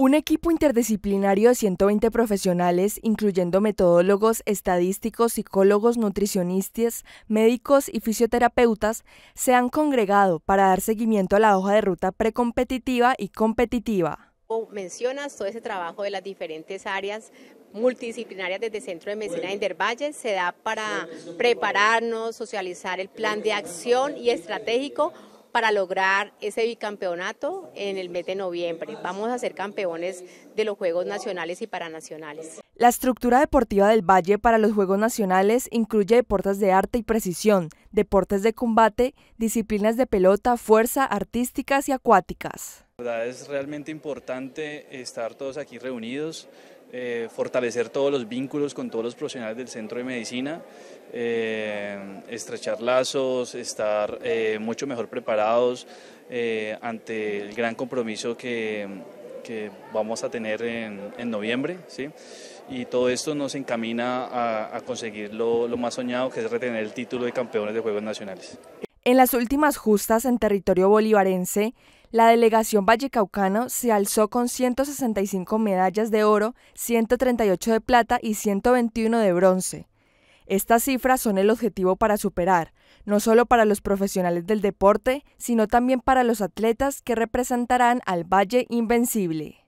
Un equipo interdisciplinario de 120 profesionales, incluyendo metodólogos, estadísticos, psicólogos, nutricionistas, médicos y fisioterapeutas, se han congregado para dar seguimiento a la hoja de ruta precompetitiva y competitiva. Mencionas todo ese trabajo de las diferentes áreas multidisciplinarias desde el Centro de Medicina de Intervalle, se da para prepararnos, socializar el plan de acción y estratégico para lograr ese bicampeonato en el mes de noviembre. Vamos a ser campeones de los Juegos Nacionales y Paranacionales. La estructura deportiva del Valle para los Juegos Nacionales incluye deportes de arte y precisión, deportes de combate, disciplinas de pelota, fuerza, artísticas y acuáticas. es realmente importante estar todos aquí reunidos. Eh, fortalecer todos los vínculos con todos los profesionales del centro de medicina, eh, estrechar lazos, estar eh, mucho mejor preparados ante el gran compromiso que, vamos a tener en, noviembre. ¿sí? Y todo esto nos encamina a, conseguir lo, lo más soñado, que es retener el título de campeones de Juegos Nacionales. En las últimas justas en territorio bolivarense, la delegación Valle-Caucano se alzó con 165 medallas de oro, 138 de plata y 121 de bronce. Estas cifras son el objetivo para superar, no solo para los profesionales del deporte, sino también para los atletas que representarán al Valle Invencible.